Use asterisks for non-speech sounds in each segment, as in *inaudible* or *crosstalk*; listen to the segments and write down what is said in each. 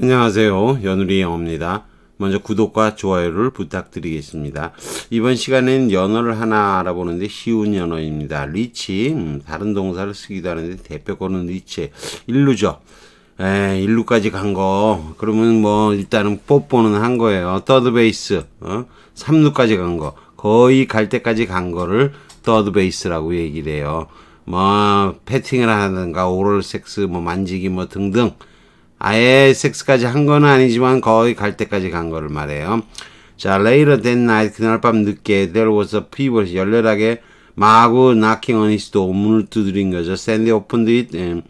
안녕하세요. 연우리 영어입니다. 먼저 구독과 좋아요를 부탁드리겠습니다. 이번 시간엔 연어를 하나 알아보는데 쉬운 연어입니다. 리치, 음, 다른 동사를 쓰기도 하는데 대표권은 리치, 일루죠. 에, 일루까지 간 거. 그러면 뭐, 일단은 뽀뽀는 한 거예요. 더드 베이스, 어? 3루까지 간 거. 거의 갈 때까지 간 거를 더드 베이스라고 얘기를 해요. 뭐, 패팅을 하든가, 오럴 섹스, 뭐, 만지기, 뭐, 등등. 아예 섹스까지 한 건 아니지만 거의 갈 때까지 간 거를 말해요. 자, later that night, 그날 밤 늦게, there was a f e v e r 열렬하게 마구 knocking on his door, 문을 두드린 거죠. Sandy opened it, 예,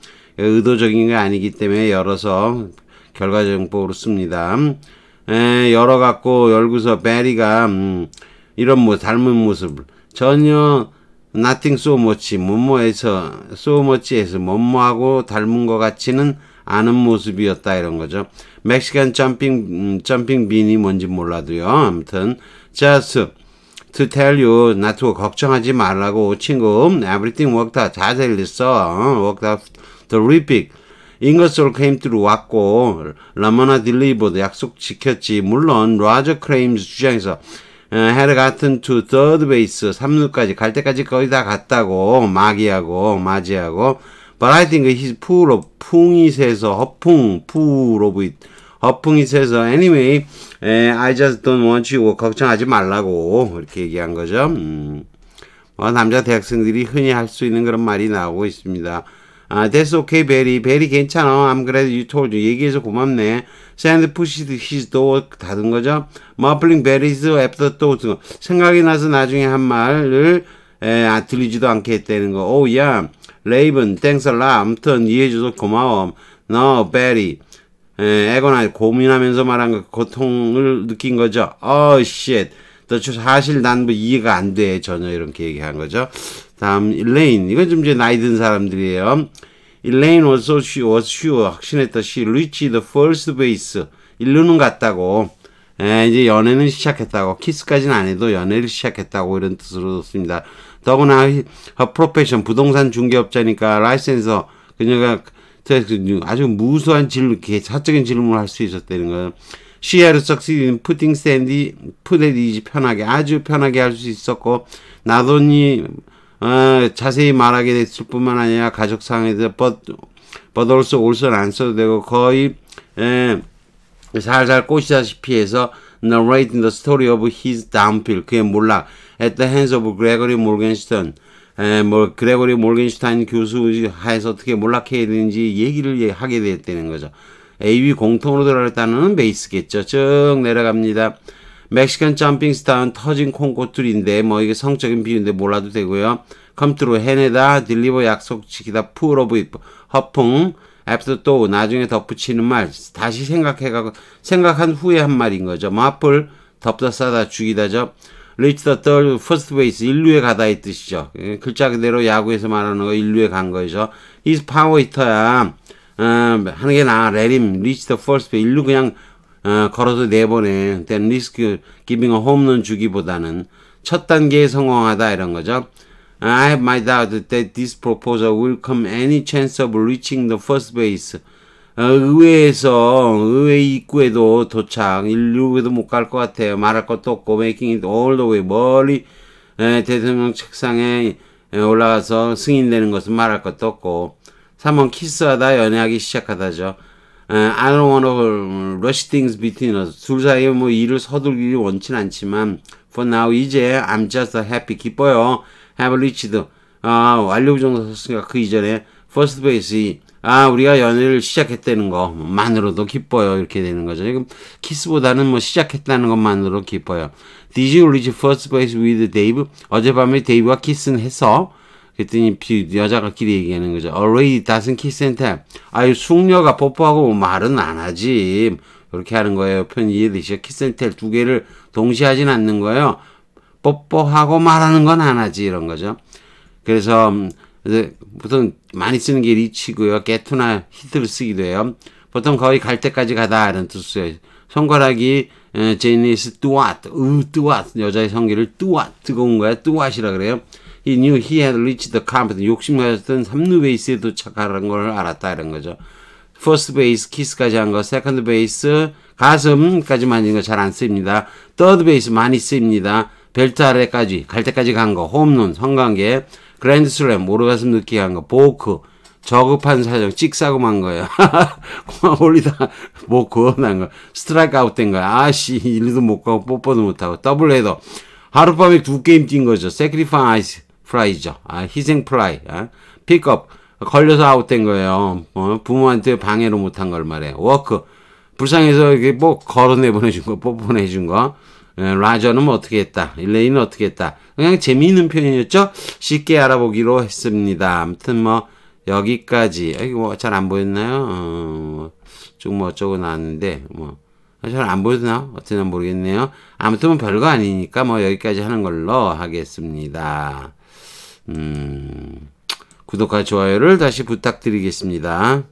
의도적인 게 아니기 때문에 열어서 결과정법으로 씁니다. 예, 열어갖고 열고서 베리가 음, 이런 뭐 닮은 모습을 전혀 nothing so much, 뭐뭐에서 so much에서 뭐뭐하고 닮은 것 같지는 아는 모습이었다 이런 거죠. 멕시칸 점핑 음, 점핑 빈이 뭔지 몰라도요. 아무튼 j u t o tell you not 걱정하지 말라고 친구 everything worked out 다 됐어. 어? worked out terrific. 잉어솔 크레임트로 왔고 라마나 딜리버도 약속 지켰지. 물론 로저 크레임즈 주장에서 헤르 같은 투 더드 베이스 3루까지 갈 때까지 거의 다 갔다고 마기하고 마지하고 But I think he's full of 풍이 세서 허풍 full of 허풍이 세서 anyway I just don't want you 걱정하지 말라고 이렇게 얘기한 거죠. 음. 어, 남자 대학생들이 흔히 할 수 있는 그런 말이 나오고 있습니다. 아, that's okay, 베리. 베리 괜찮아. I'm glad you told you. 얘기해서 고맙네. Sand pushed his door 닫은 거죠. Muffling Barry's afterthought. 생각이 나서 나중에 한 말을 에, 아, 들리지도 않게 했다는 거. Oh, yeah. 레이븐, 땡설라 암튼, 이해해줘서 고마워. No, b 에, 고나 고민하면서 말한 그 고통을 느낀 거죠. Oh, s h 사실 난뭐 이해가 안 돼. 전혀 이렇게 얘기한 거죠. 다음, 일레인. 이건 좀 이제 나이 든 사람들이에요. 일레인 was so she was sure. 확신했다. s r e a c h the first base. 일루는 갔다고. 에, 이제 연애는 시작했다고. 키스까지는 안 해도 연애를 시작했다고. 이런 뜻으로 썼습니다. 더구나이 프로페션 부동산 중개업자니까 라이센서 그녀가 그 아주 무수한 질문, 사적인 질문을 할 수 있었다는 거예요. She had s u c c e e 편하게, 아주 편하게 할 수 있었고, 나돈이, 어, 자세히 말하게 됐을 뿐만 아니라 가족상에 서 but, b u 안 써도 되고, 거의, 에, 살살 꼬시다시피 해서, narrating the story of his downfall, 그의 몰락, at the hands of Gregory Morgenstern, 에, 뭐 그레고리 몰겐슈타인 교수 하에서 어떻게 몰락해야 되는지 얘기를 예, 하게 됐다는 거죠. AV 공통으로 들어갔다는 베이스겠죠. 쭉 내려갑니다. 멕시칸 점핑 스타운 터진 콩고툴인데 뭐 이게 성적인 비유인데 몰라도 되고요. 컴트로 해내다 딜리버 약속 지키다 풀오브 허풍 a f t 또 나중에 덧붙이는 말 다시 생각해가고 생각한 후에 한 말인 거죠. 마플 뭐 덮다 싸다 죽이다죠. reach the t h i 인류에 가다의 뜻이죠. 예, 글자 그대로 야구에서 말하는 거 인류에 간 거죠. his p o w 야 어, 하는 게 나아. let him reach 인류 그냥 어, 걸어서 내보내 then r i s 홈런 주기보다는 첫 단계에 성공하다 이런 거죠. I have my doubt that this proposal will come any chance of reaching the first base. 어, 의회에서 의회 입구에도 도착, 인류에도 못 갈 것 같아요. 말할 것도 없고 making it all the way 멀리 에, 대통령 책상에 에, 올라가서 승인되는 것은 말할 것도 없고 3번 키스하다 연애하기 시작하다죠. 에, I don't want to rush things between us. 둘 사이에 뭐 일을 서둘기를 원치 않지만 for now 이제 I'm just happy 기뻐요. have reached 아 완료 정도 썼니까그 이전에 first base이 아 우리가 연애를 시작했다는 것만으로도 기뻐요 이렇게 되는 거죠 지금 키스보다는 뭐 시작했다는 것만으로 기뻐요 Did you reach first base with Dave? 어젯밤에 데이브와 키스는 했어 그랬더니 여자가 끼리 얘기하는 거죠 Already doesn't kiss and tell 아유 숙녀가 뽀뽀하고 말은 안 하지 이렇게 하는 거예요 표 이해되시죠? 키스 앤텔두 개를 동시에 하진 않는 거예요 뽀뽀하고 말하는 건 안하지 이런 거죠. 그래서 음, 보통 많이 쓰는 게 리치고요. 게투나 히트를 쓰기도 해요. 보통 거의 갈 때까지 가다 이런 뜻이에요. 손가락이 제니스 뚜왓, 으 뚜왓 여자의 성기를 뚜왓 뜨거운 거야 뚜왓이라 그래요. 이 new he had reached the camp 욕심 가졌던 3루 베이스에 도착하는 걸 알았다 이런 거죠. 퍼스트 베이스 키스까지 한 거, 세컨드 베이스 가슴까지 만진 거잘 안 쓰입니다. 더드 베이스 많이 쓰입니다. 별아래까지갈 때까지 간 거, 홈런, 성관계, 그랜드슬램, 오르가슴 느끼게 한 거, 보크, 저급한 사정, 찍사고만 거예요. 공항 *laughs* 올리다 못 구원한 거, 스트라이크 아웃된 거, 야 아씨, 일도 못 가고 뽀뽀도 못 하고, 더블 헤더, 하룻밤에 두 게임 뛴 거죠. 세크리파이스 프라이죠. 아, 희생 프라이, 아, 픽업, 걸려서 아웃된 거예요. 어, 부모한테 방해로 못한 걸 말해. 워크, 불쌍해서 이게 뭐 걸어내 보내준 거, 뽀뽀 보내준 거. 예, 라저는 뭐 어떻게 했다. 일레인은 어떻게 했다. 그냥 재미있는 표현이었죠. 쉽게 알아보기로 했습니다. 아무튼 뭐 여기까지. 이거 뭐 잘 안 보였나요? 어, 조금 뭐, 뭐 어쩌고 나왔는데 뭐. 잘 안 보이나? 어떻게나 모르겠네요. 아무튼 뭐 별거 아니니까 뭐 여기까지 하는 걸로 하겠습니다. 음, 구독과 좋아요를 다시 부탁드리겠습니다.